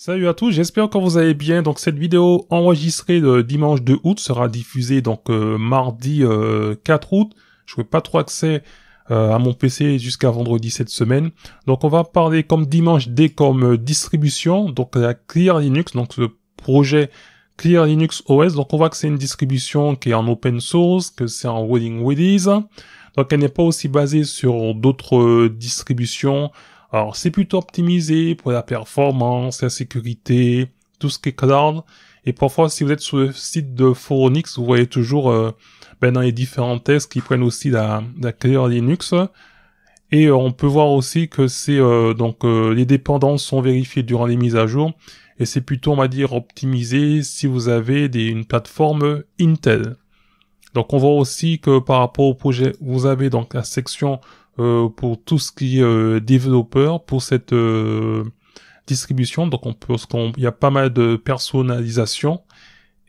Salut à tous, j'espère que vous allez bien. Donc cette vidéo enregistrée le dimanche 2 août sera diffusée donc euh, mardi 4 euh, août. Je n'ai pas trop accès euh, à mon PC jusqu'à vendredi cette semaine. Donc on va parler comme dimanche dès comme distribution, donc la Clear Linux, donc le projet Clear Linux OS. Donc on voit que c'est une distribution qui est en open source, que c'est en rolling release. Donc elle n'est pas aussi basée sur d'autres distributions alors, c'est plutôt optimisé pour la performance, la sécurité, tout ce qui est cloud. Et parfois, si vous êtes sur le site de Foronix, vous voyez toujours euh, ben, dans les différents tests qui prennent aussi la, la clé Linux. Et euh, on peut voir aussi que c'est euh, donc les dépendances sont vérifiées durant les mises à jour. Et c'est plutôt, on va dire, optimisé si vous avez des, une plateforme Intel. Donc on voit aussi que par rapport au projet, vous avez donc la section euh, pour tout ce qui est euh, développeur pour cette euh, distribution. Donc on peut, il y a pas mal de personnalisation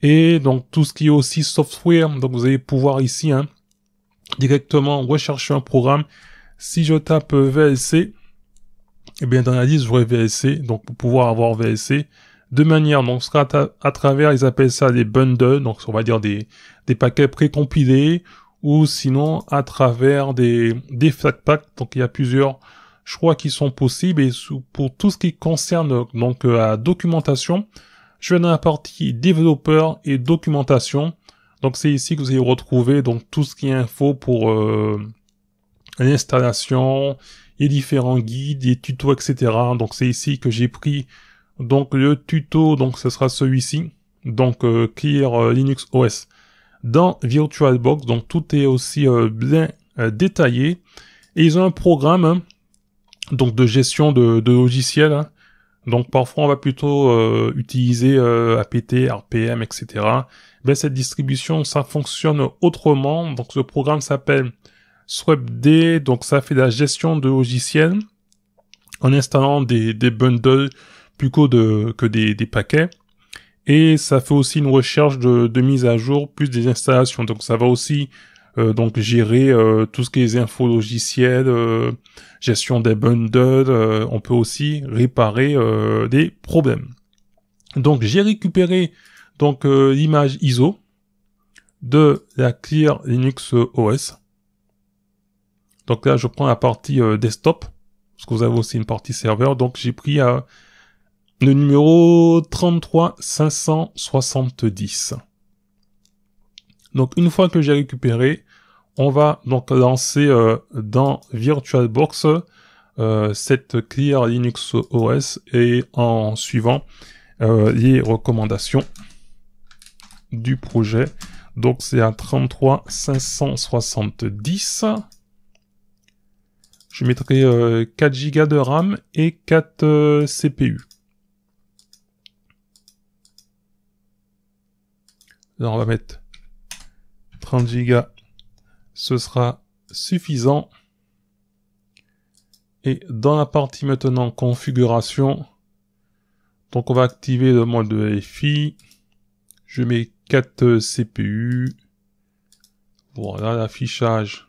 et donc tout ce qui est aussi software. Donc vous allez pouvoir ici hein, directement rechercher un programme. Si je tape VLC, eh bien dans la liste j'aurai VLC. Donc pour pouvoir avoir VLC de manière donc sera à, à travers ils appellent ça des bundles donc on va dire des des paquets précompilés ou sinon à travers des, des flat Donc il y a plusieurs choix qui sont possibles et pour tout ce qui concerne donc euh, la documentation, je vais dans la partie développeur et documentation. Donc c'est ici que vous allez retrouver donc tout ce qui est info pour euh, l'installation, les différents guides, les tutos, etc. Donc c'est ici que j'ai pris donc le tuto, donc ce sera celui-ci, donc euh, Clear Linux OS dans VirtualBox. Donc tout est aussi euh, bien euh, détaillé. Et ils ont un programme hein, donc de gestion de, de logiciels. Hein. Donc parfois on va plutôt euh, utiliser APT, RPM, etc. Mais ben, cette distribution, ça fonctionne autrement. Donc ce programme s'appelle SweptD, Donc ça fait la gestion de logiciels en installant des, bundles plutôt de, que des paquets et ça fait aussi une recherche de, de, mise à jour plus des installations. Donc ça va aussi euh, donc gérer euh, tout ce qui est info logiciel euh, gestion des bundles. on peut aussi réparer des problèmes. Donc j'ai récupéré donc l'image ISO de la Clear Linux OS. Donc là je prends la partie desktop parce que vous avez aussi une partie serveur. Donc j'ai pris le numéro 33570. Donc une fois que j'ai récupéré, on va donc lancer euh, dans VirtualBox euh, cette Clear Linux OS et en suivant euh, les recommandations du projet. Donc c'est à 33570. Je mettrai 4 euh, Go de RAM et 4 CPU. on va mettre 30 gigas. Ce sera suffisant. Et dans la partie maintenant configuration, donc on va activer le mode fi Je mets 4 CPU. Voilà l'affichage.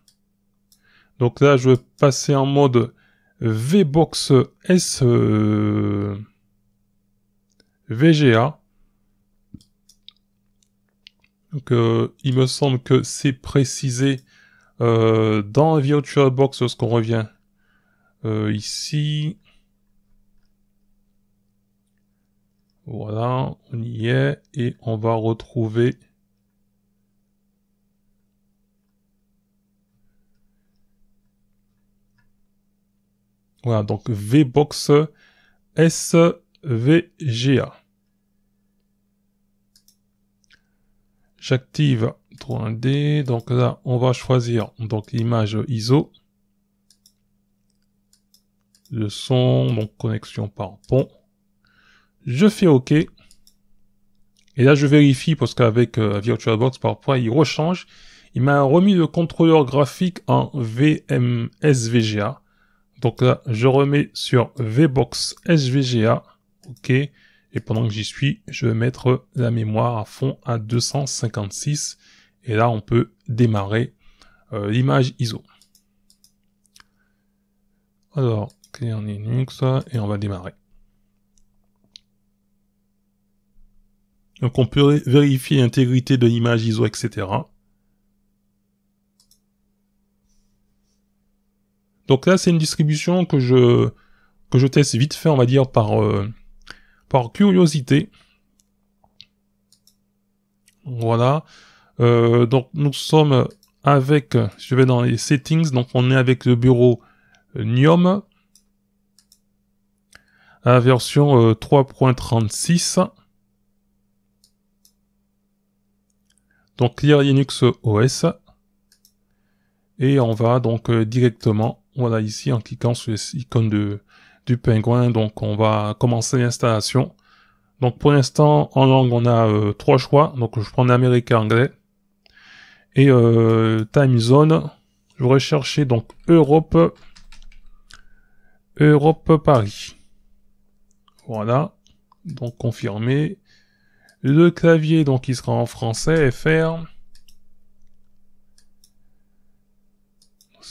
Donc là, je vais passer en mode VBox S euh, VGA. Donc, il me semble que c'est précisé euh, dans VirtualBox Virtual lorsqu'on revient euh, ici. Voilà, on y est et on va retrouver Voilà, donc VBox SVGA. J'active 3D. Donc là, on va choisir donc l'image ISO. Le son, donc connexion par pont. Je fais OK. Et là, je vérifie parce qu'avec euh, VirtualBox, parfois, il rechange. Il m'a remis le contrôleur graphique en VMSVGA, Donc là, je remets sur VBox SVGA. OK. Et pendant que j'y suis, je vais mettre la mémoire à fond à 256. Et là, on peut démarrer euh, l'image ISO. Alors, clé en Linux, et on va démarrer. Donc on peut vérifier l'intégrité de l'image ISO, etc. Donc là, c'est une distribution que je, que je teste vite fait, on va dire, par, euh, par curiosité. Voilà. Euh, donc nous sommes avec, je vais dans les settings, donc on est avec le bureau euh, Nium, à la version 3.36. Euh, donc Clear Linux OS. Et on va donc directement, voilà ici en cliquant sur l'icône de, du pingouin. Donc on va commencer l'installation. Donc pour l'instant, en langue, on a euh, trois choix. Donc je prends l'américain anglais. Et euh, time zone, je vais chercher donc Europe, Europe Paris. Voilà. Donc confirmé. Le clavier, donc il sera en français, FR.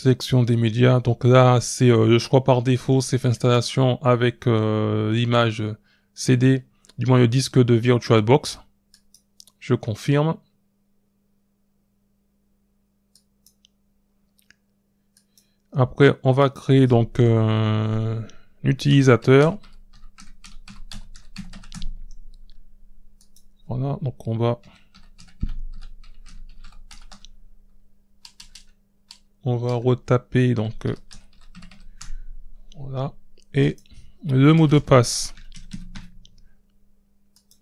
section des médias. Donc là, c'est, euh, je crois par défaut, c'est installation avec euh, l'image CD, du moins le disque de VirtualBox. Je confirme. Après, on va créer donc utilisateur utilisateur Voilà, donc on va on va retaper donc euh, voilà et le mot de passe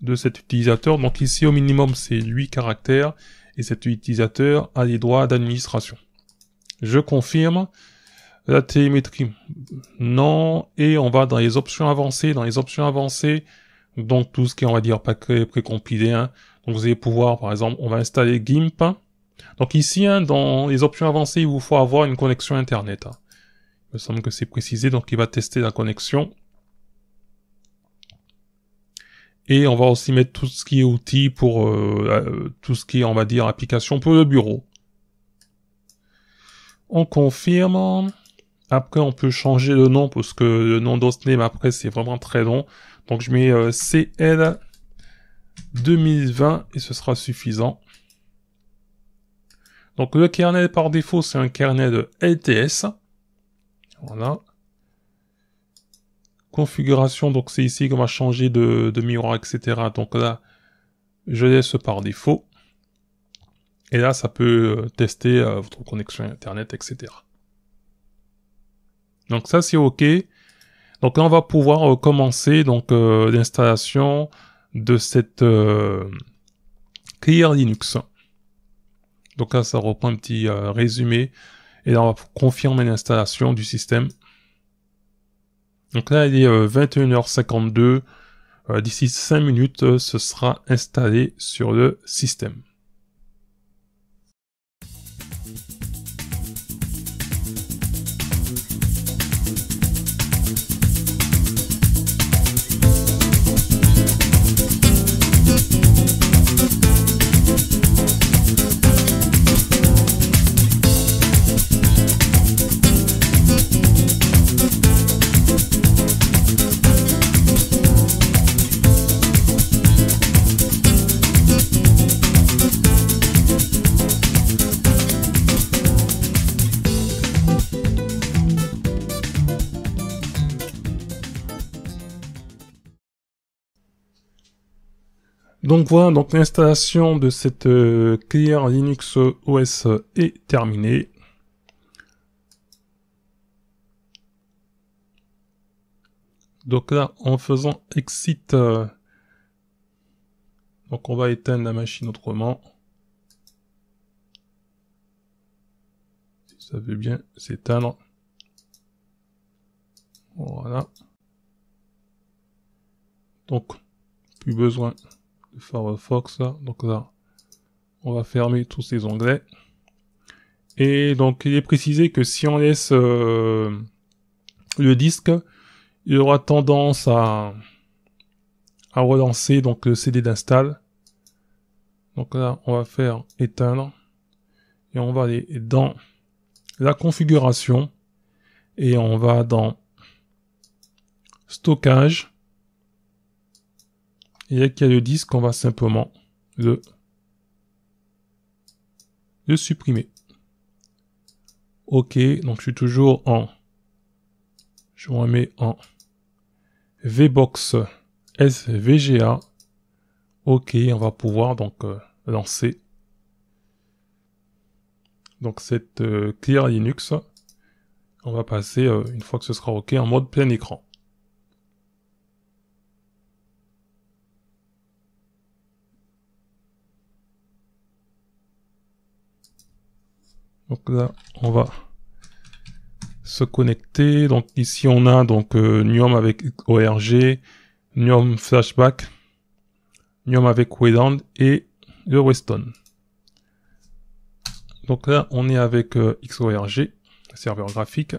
de cet utilisateur. Donc ici au minimum c'est 8 caractères et cet utilisateur a les droits d'administration. Je confirme la télémétrie. Non et on va dans les options avancées. Dans les options avancées, donc tout ce qui est on va dire pas précompilé. Hein. Donc vous allez pouvoir par exemple on va installer GIMP. Donc ici, hein, dans les options avancées, il vous faut avoir une connexion Internet. Hein. Il me semble que c'est précisé, donc il va tester la connexion. Et on va aussi mettre tout ce qui est outils pour euh, euh, tout ce qui est, on va dire, application pour le bureau. On confirme. Après, on peut changer le nom parce que le nom d'Osname après, c'est vraiment très long. Donc, je mets euh, CL 2020 et ce sera suffisant. Donc le kernel par défaut, c'est un kernel LTS. Voilà. Configuration, donc c'est ici qu'on va changer de, de, miroir, etc. Donc là, je laisse par défaut. Et là, ça peut euh, tester euh, votre connexion Internet, etc. Donc ça, c'est OK. Donc là, on va pouvoir euh, commencer donc l'installation de cette Clear Linux. Donc là, ça reprend un petit euh, résumé. Et là, on va confirmer l'installation du système. Donc là, il est 21h52. Euh, euh, d'ici 5 minutes, ce sera installé sur le système. Donc voilà, donc l'installation de cette euh, Clear Linux OS est terminée. Donc là, en faisant exit, euh, donc on va éteindre la machine autrement. Ça veut bien s'éteindre. Voilà. Donc, plus besoin Firefox. Donc là, on va fermer tous ces onglets. Et donc, il est précisé que si on laisse euh, le disque, il aura tendance à, relancer donc le CD d'install. Donc là, on va faire éteindre. Et on va aller dans la configuration. Et on va dans stockage. Et avec le disque, on va simplement le, le supprimer. OK, donc je suis toujours en... Je remets en VBox SVGA. OK, on va pouvoir donc euh, lancer donc cette euh, Clear Linux. On va passer, euh, une fois que ce sera OK, en mode plein écran. Donc là, on va se connecter. Donc ici, on a donc euh, avec ORG, Gnome Flashback, Gnome avec Wayland et le Weston. Donc là, on est avec euh, XORG, serveur graphique.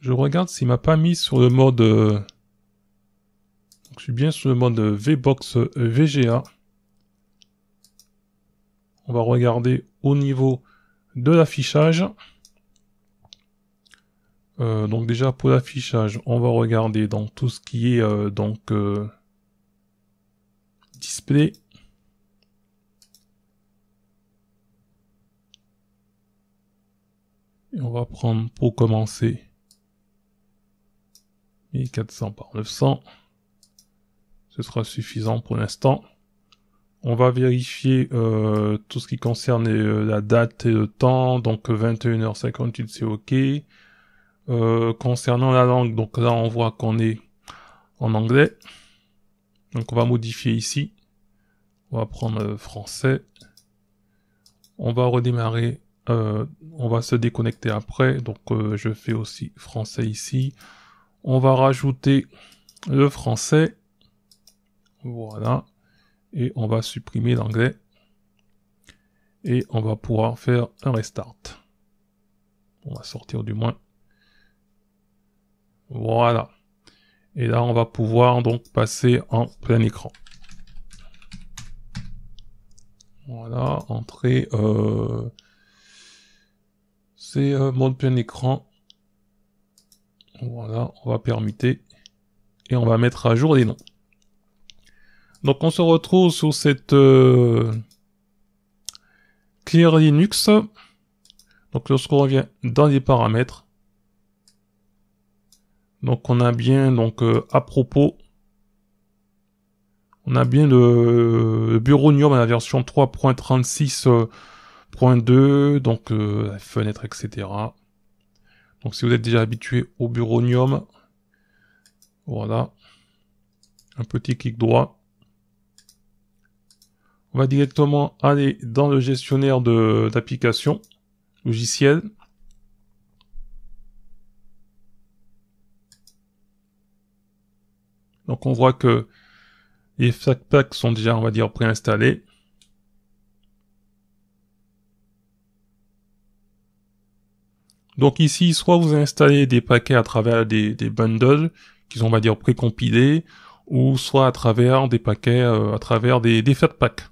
Je regarde s'il m'a pas mis sur le mode... Euh, je suis bien sur le mode VBox euh, VGA. On va regarder au niveau de l'affichage. Euh, donc déjà pour l'affichage, on va regarder dans tout ce qui est euh, donc display. Et on va prendre pour commencer 1400 par 900. Ce sera suffisant pour l'instant. On va vérifier euh, tout ce qui concerne euh, la date et le temps. Donc 21h58, c'est OK. Euh, concernant la langue, donc là on voit qu'on est en anglais. Donc on va modifier ici. On va prendre le français. On va redémarrer. on va se déconnecter après. Donc je fais aussi français ici. On va rajouter le français. Voilà. Et on va supprimer l'anglais. Et on va pouvoir faire un restart. On va sortir du moins. Voilà. Et là, on va pouvoir donc passer en plein écran. Voilà, entrée. Euh, c'est euh, mode plein écran. Voilà, on va permuter. Et on va mettre à jour les noms. Donc on se retrouve sur cette euh, Clear Linux. Donc lorsqu'on revient dans les paramètres, donc on a bien donc euh, à propos, on a bien le, Bureau Buronium à la version 3.36.2, donc euh, la fenêtre, etc. Donc si vous êtes déjà habitué au Buronium, voilà, un petit clic droit on va directement aller dans le gestionnaire d'applications logiciel. Donc on voit que les fact-packs sont déjà, on va dire, préinstallés. Donc ici, soit vous installez des paquets à travers des, bundles, qui sont, on va dire, précompilés, ou soit à travers des paquets, euh, à travers des, des Fatpacks.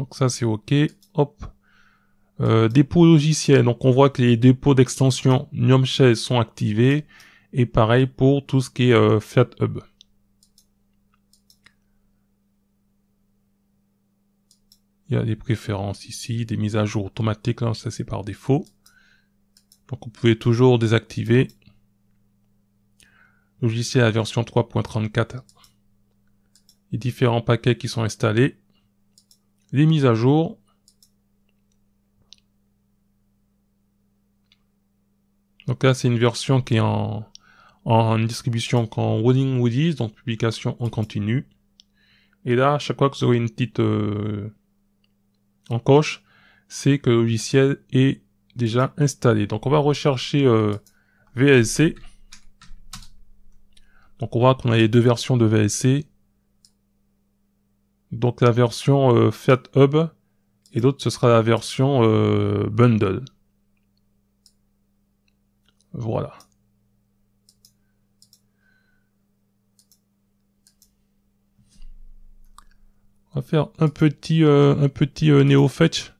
Donc ça c'est OK. Hop. Euh, dépôt logiciel. Donc on voit que les dépôts d'extension Gnome sont activés. Et pareil pour tout ce qui est euh, FlatHub. Il y a des préférences ici, des mises à jour automatiques, ça c'est par défaut. Donc vous pouvez toujours désactiver. Logiciel à version 3.34. Les différents paquets qui sont installés les mises à jour. Donc là, c'est une version qui est en, en distribution qu'en Rolling Woodies, donc publication en continu. Et là, à chaque fois que vous aurez une petite euh, encoche, c'est que le logiciel est déjà installé. Donc on va rechercher euh, VLC. Donc on voit qu'on a les deux versions de VLC, donc la version euh, Fiat Hub, et l'autre ce sera la version euh, Bundle. Voilà. On va faire un petit, euh, un petit Neo Fetch.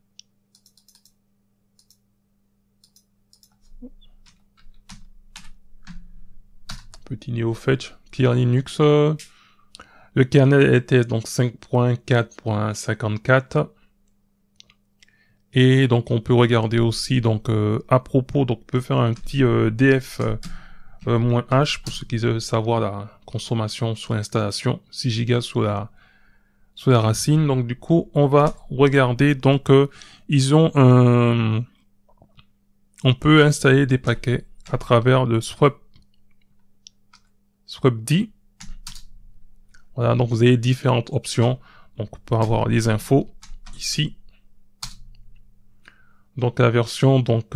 Petit Neo Fetch, Clear Linux. Le kernel était donc 5.4.54. Et donc on peut regarder aussi donc euh, à propos, donc on peut faire un petit euh, df euh, h pour ceux qui veulent savoir la consommation sous installation, 6 gigas sous la sous la racine. Donc du coup on va regarder donc ils ont un on peut installer des paquets à travers le swap swapd donc vous avez différentes options. Donc on peut avoir des infos ici. Donc la version donc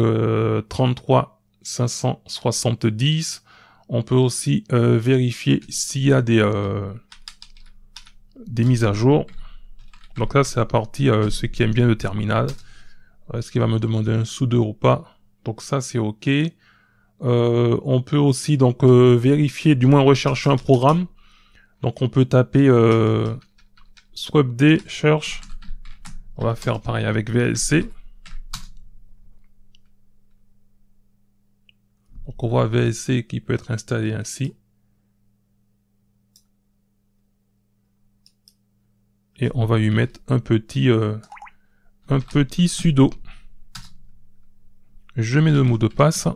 33 euh, 570. On peut aussi euh, vérifier s'il y a des euh, des mises à jour. Donc là c'est la partie ceux qui aiment bien le terminal. Est-ce qu'il va me demander un sous-deux ou pas Donc ça c'est ok. on peut aussi donc vérifier, du moins rechercher un programme donc on peut taper euh, swapd search. On va faire pareil avec VLC. Donc on voit VLC qui peut être installé ainsi. Et on va lui mettre un petit, euh, un petit sudo. Je mets le mot de passe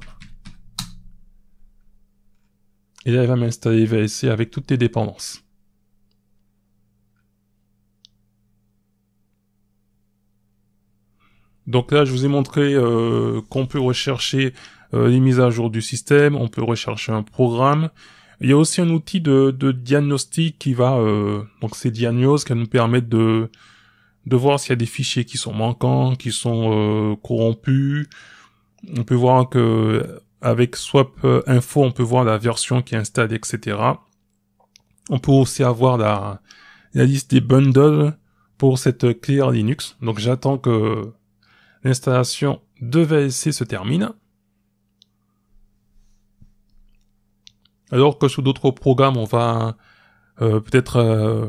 et elle va m'installer VSC avec toutes les dépendances. Donc là, je vous ai montré euh, qu'on peut rechercher euh, les mises à jour du système, on peut rechercher un programme. Il y a aussi un outil de, diagnostic qui va, euh, donc c'est Diagnose qui nous permettent de voir s'il y a des fichiers qui sont manquants, qui sont corrompus. On peut voir que avec Swap euh, Info, on peut voir la version qui est installée, etc. On peut aussi avoir la, liste des bundles pour cette clé Linux. Donc j'attends que l'installation de VLC se termine. Alors que sous d'autres programmes, on va euh, peut-être euh,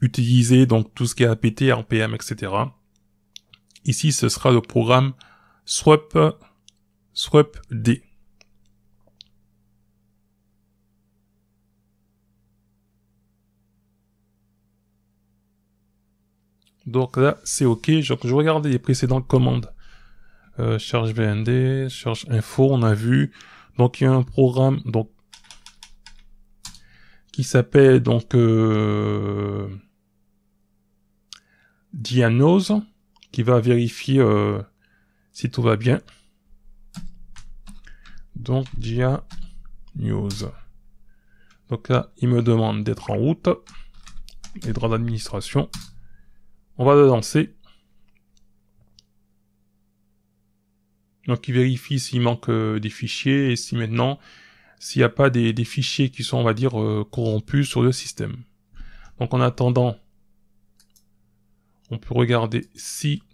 utiliser donc tout ce qui est APT, RPM, etc. Ici, ce sera le programme Swap, Swap D. Donc là, c'est OK. Je, je regarde les précédentes commandes. Euh, charge VND, charge info, on a vu. Donc il y a un programme donc qui s'appelle donc euh, qui va vérifier euh, si tout va bien. Donc Dia Donc là, il me demande d'être en route. Les droits d'administration. On va le lancer. Donc il vérifie s'il manque euh, des fichiers et si maintenant s'il n'y a pas des, fichiers qui sont on va dire euh, corrompus sur le système. Donc en attendant, on peut regarder si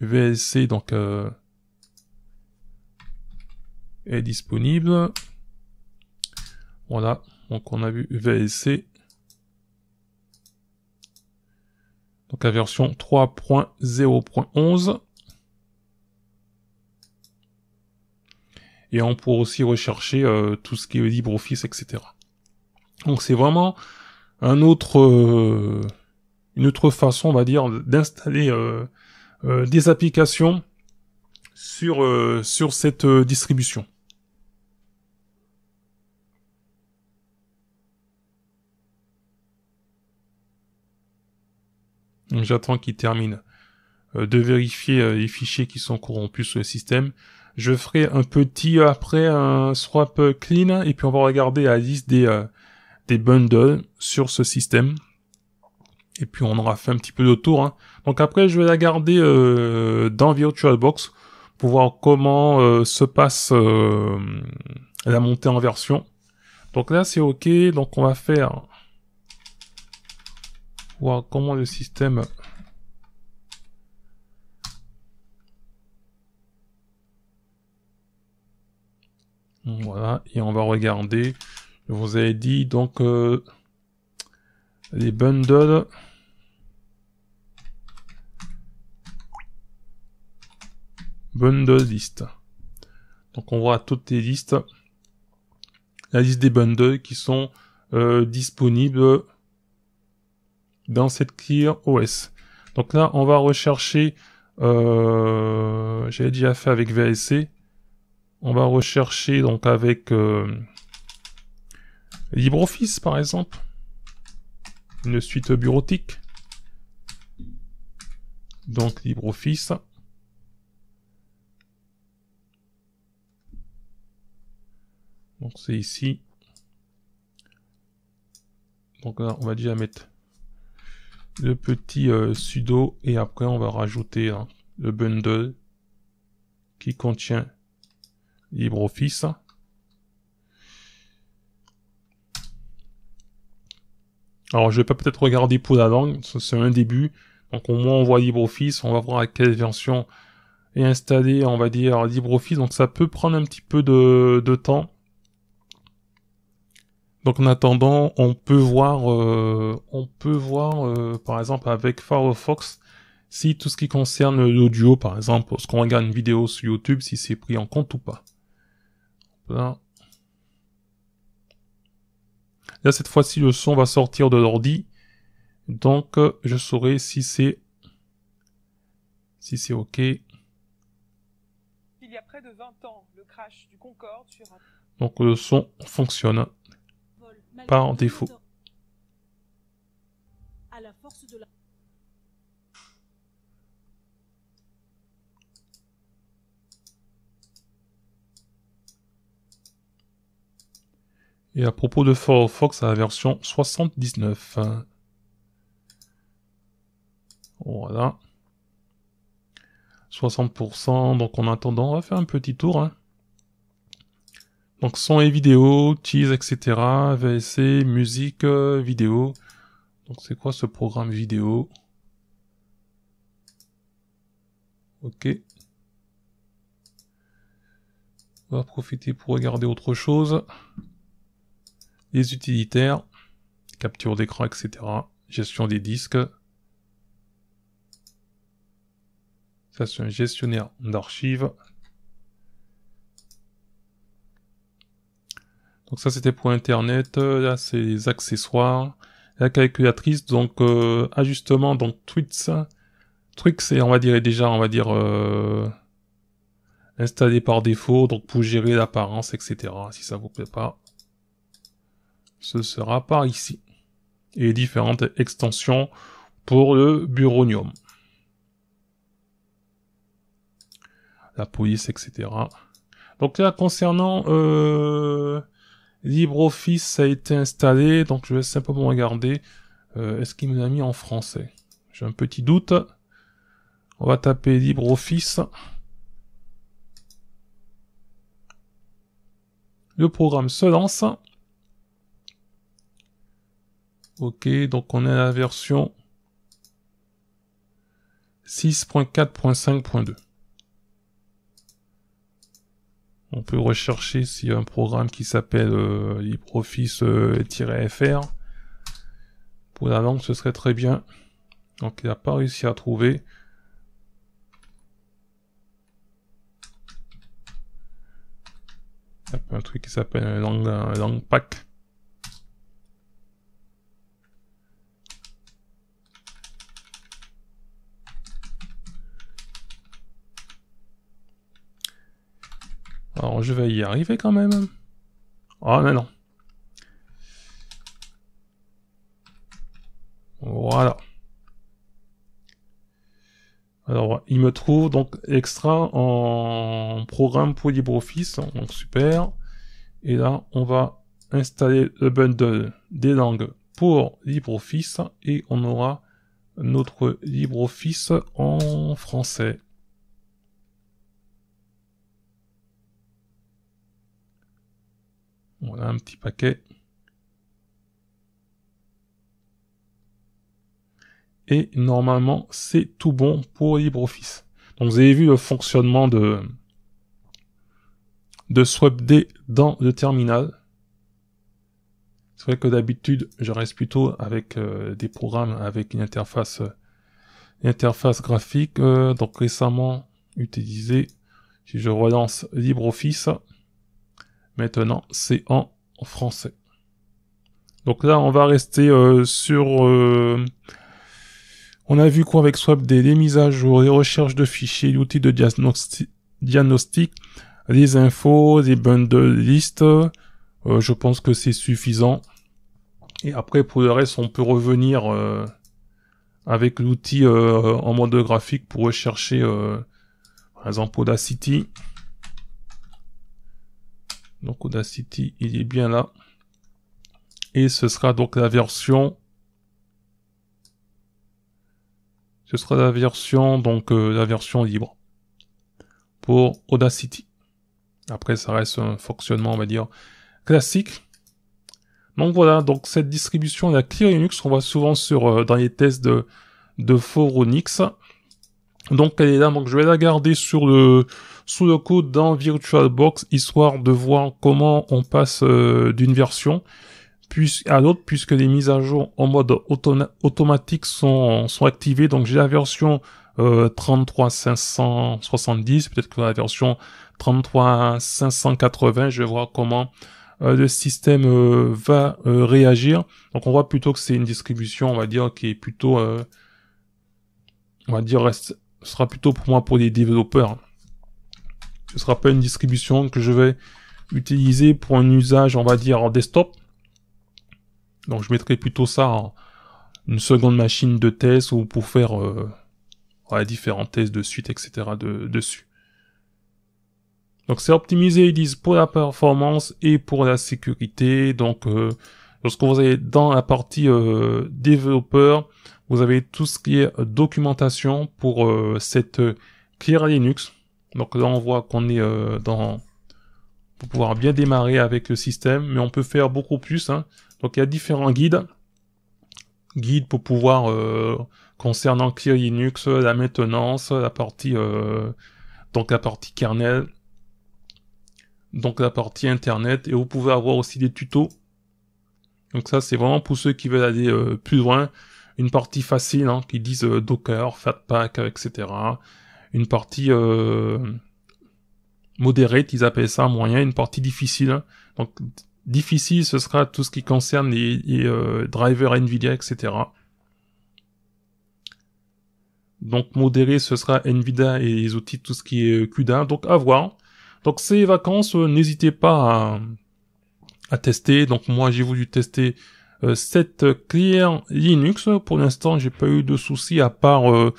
VLC donc euh, est disponible. Voilà, donc on a vu VLC. Donc la version 3.0.11. Et on pourra aussi rechercher euh, tout ce qui est LibreOffice, etc. Donc c'est vraiment un autre, euh, une autre façon, on va dire, d'installer euh, des applications sur, sur cette distribution. j'attends qu'il termine euh, de vérifier euh, les fichiers qui sont corrompus sur le système. Je ferai un petit euh, après un swap clean et puis on va regarder la liste des, des bundles sur ce système. Et puis on aura fait un petit peu de tour. Hein. Donc après je vais la garder dans VirtualBox pour voir comment se passe la montée en version. Donc là c'est ok, donc on va faire voir comment le système Voilà, et on va regarder. Je vous avez dit donc euh, les bundles. Bundle list. Donc on voit toutes les listes. La liste des bundles qui sont euh, disponibles dans cette clear OS. Donc là, on va rechercher, euh, j'avais déjà fait avec vsc on va rechercher donc avec euh, LibreOffice par exemple, une suite bureautique. Donc LibreOffice. Donc c'est ici. Donc là, on va déjà mettre le petit euh, sudo et après on va rajouter hein, le bundle qui contient LibreOffice. Alors je vais pas peut-être regarder pour la langue, c'est un début. Donc au moins on voit LibreOffice, on va voir à quelle version est installé, on va dire LibreOffice. Donc ça peut prendre un petit peu de temps. Donc en attendant, on peut voir, euh, on peut voir, euh, par exemple avec Firefox, si tout ce qui concerne l'audio, par exemple, lorsqu'on regarde une vidéo sur YouTube, si c'est pris en compte ou pas. Là cette fois-ci, le son va sortir de l'ordi, donc je saurai si c'est, si c'est ok. Donc le son fonctionne pas en défaut. Et à propos de Firefox à la version 79. Voilà. 60%, donc en attendant, on va faire un petit tour. Hein. Donc son et vidéo, tease, etc. VSC, musique, euh, vidéo. Donc c'est quoi ce programme vidéo Ok. On va profiter pour regarder autre chose. Les utilitaires, capture d'écran, etc. Gestion des disques. Ça c'est un gestionnaire d'archives. Donc ça c'était pour Internet, euh, là c'est les accessoires, la calculatrice, donc euh, ajustement, donc tweets, trucs c'est on va dire déjà on va dire euh, installé par défaut, donc pour gérer l'apparence, etc. Si ça vous plaît pas, ce sera par ici. Et différentes extensions pour le buronium. La police, etc. Donc là, concernant euh, LibreOffice a été installé, donc je vais simplement regarder. Euh, est-ce qu'il me l'a mis en français J'ai un petit doute. On va taper LibreOffice. Le programme se lance. Ok, donc on est à la version 6.4.5.2. on peut rechercher s'il y a un programme qui s'appelle euh, LibreOffice-FR. Euh, Pour la langue, ce serait très bien. Donc il n'a pas réussi à trouver. un truc qui s'appelle euh, langue, euh, langue pack. Alors je vais y arriver quand même. Ah mais non. Voilà. Alors il me trouve donc extra en programme pour LibreOffice, donc super. Et là on va installer le bundle des langues pour LibreOffice et on aura notre LibreOffice en français. Voilà un petit paquet. Et normalement, c'est tout bon pour LibreOffice. Donc vous avez vu le fonctionnement de, de SwapD dans le terminal. C'est vrai que d'habitude, je reste plutôt avec euh, des programmes avec une interface, interface graphique. Euh, donc récemment utilisé, si je relance LibreOffice, Maintenant, c'est en français. Donc là, on va rester euh, sur... Euh, on a vu quoi avec SwapD Les mises à jour, les recherches de fichiers, l'outil de diagnostic, les infos, les bundles, listes. Euh, je pense que c'est suffisant. Et après, pour le reste, on peut revenir avec l'outil en mode graphique pour rechercher, par exemple, Audacity. Donc Audacity, il est bien là. Et ce sera donc la version... Ce sera la version, donc euh, la version libre pour Audacity. Après, ça reste un fonctionnement, on va dire, classique. Donc voilà, donc cette distribution, la Clear Linux, qu'on voit souvent sur, euh, dans les tests de, de Foronix. Donc elle est là, donc je vais la garder sur le sous le code dans VirtualBox, histoire de voir comment on passe euh, d'une version à l'autre, puisque les mises à jour en mode automatique sont, activées. Donc j'ai la version 33570, euh, peut-être que la version 33580, je vais voir comment euh, le système va réagir. Donc on voit plutôt que c'est une distribution, on va dire, qui est plutôt, on va dire, reste ce sera plutôt pour moi pour les développeurs. Ce sera pas une distribution que je vais utiliser pour un usage, on va dire, en desktop. Donc je mettrai plutôt ça en une seconde machine de test ou pour faire euh, différents tests de suite, etc. De, dessus. Donc c'est optimisé, ils disent, pour la performance et pour la sécurité. Donc euh, lorsque vous allez dans la partie euh, développeur, vous avez tout ce qui est euh, documentation pour euh, cette euh, Clear Linux. Donc là, on voit qu'on est dans pour pouvoir bien démarrer avec le système, mais on peut faire beaucoup plus. Hein. Donc il y a différents guides, guides pour pouvoir concernant Clear Linux, la maintenance, la partie donc la partie kernel, donc la partie internet, et vous pouvez avoir aussi des tutos. Donc ça c'est vraiment pour ceux qui veulent aller plus loin une partie facile hein, qui disent euh, Docker, Fatpack, euh, etc. Une partie euh, modérée, ils appellent ça moyen, une partie difficile. Hein. Donc difficile, ce sera tout ce qui concerne les, euh, drivers NVIDIA, etc. Donc modéré, ce sera NVIDIA et les outils, tout ce qui est CUDA. Donc à voir. Donc ces vacances, n'hésitez pas à, à, tester. Donc moi, j'ai voulu tester euh, cette client Linux, pour l'instant, j'ai pas eu de soucis à part euh,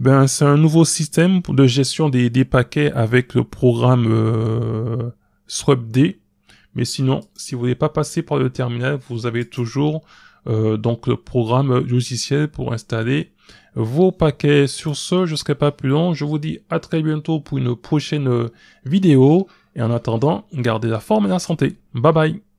ben c'est un nouveau système de gestion des, paquets avec le programme euh, Mais sinon, si vous voulez pas passé par le terminal, vous avez toujours euh, donc le programme logiciel pour installer vos paquets. Sur ce, je serai pas plus long. Je vous dis à très bientôt pour une prochaine vidéo. Et en attendant, gardez la forme et la santé. Bye bye.